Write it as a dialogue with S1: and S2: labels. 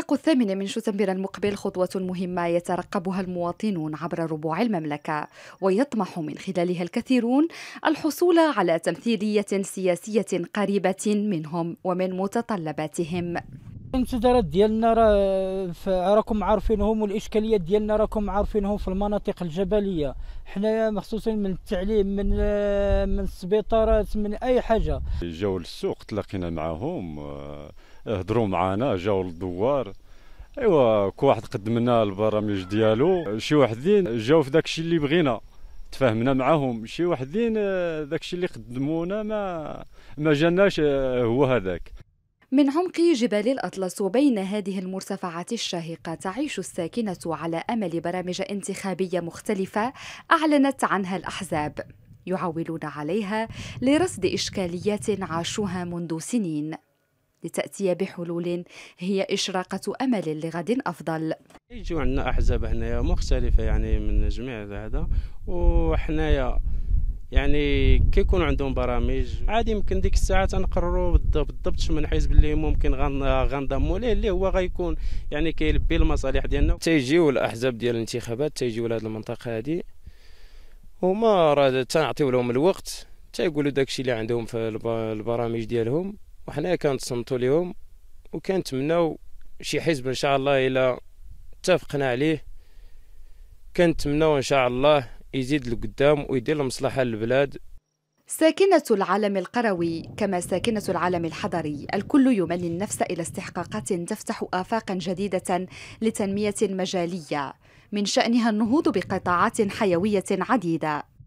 S1: الشقيق الثامن من شتنبر المقبل خطوة مهمة يترقبها المواطنون عبر ربوع المملكة ويطمح من خلالها الكثيرون الحصول على تمثيلية سياسية قريبة منهم ومن متطلباتهم
S2: الانسدارات ديالنا راه راكم عارفينهم والاشكاليات ديالنا راكم عارفينهم في المناطق الجبليه حنايا مخصوصا من التعليم من من السبيطارات من اي حاجه
S3: جاو للسوق تلاقينا معاهم هضروا معانا جاو للدوار ايوا كل واحد قدم لنا البرامج ديالو شي وحدين جاو في داكشي اللي بغينا تفاهمنا معاهم شي وحدين داكشي اللي قدمونا ما ما جاناش هو هذاك
S1: من عمق جبال الأطلس وبين هذه المرتفعات الشاهقة تعيش الساكنة على أمل برامج انتخابية مختلفة أعلنت عنها الأحزاب يعولون عليها لرصد إشكاليات عاشوها منذ سنين لتأتي بحلول هي إشراقة أمل لغد أفضل
S2: يجوا عندنا أحزاب هنايا مختلفة يعني من جميع هذا وحنايا يعني كيكون عندهم برامج عادي يمكن ديك الساعه تنقرروا بالضبط من حزب باللي ممكن غنضموا ليه اللي هو غيكون يعني كيلبي المصالح
S4: ديالنا تيجيو الاحزاب ديال الانتخابات تيجيو لهاد المنطقه هادي هما راه تنعطيو لهم الوقت تيقولوا داكشي اللي عندهم في البرامج ديالهم وحنا كنتصنتوا لهم وكنتمناو شي حزب ان شاء الله الى اتفقنا عليه كنتمناو ان شاء الله يزيد لقدام ويدير المصلحة للبلاد
S1: ساكنة العالم القروي كما ساكنة العالم الحضري الكل يملي النفس إلى استحقاقات تفتح آفاقا جديدة لتنمية مجالية من شأنها النهوض بقطاعات حيوية عديدة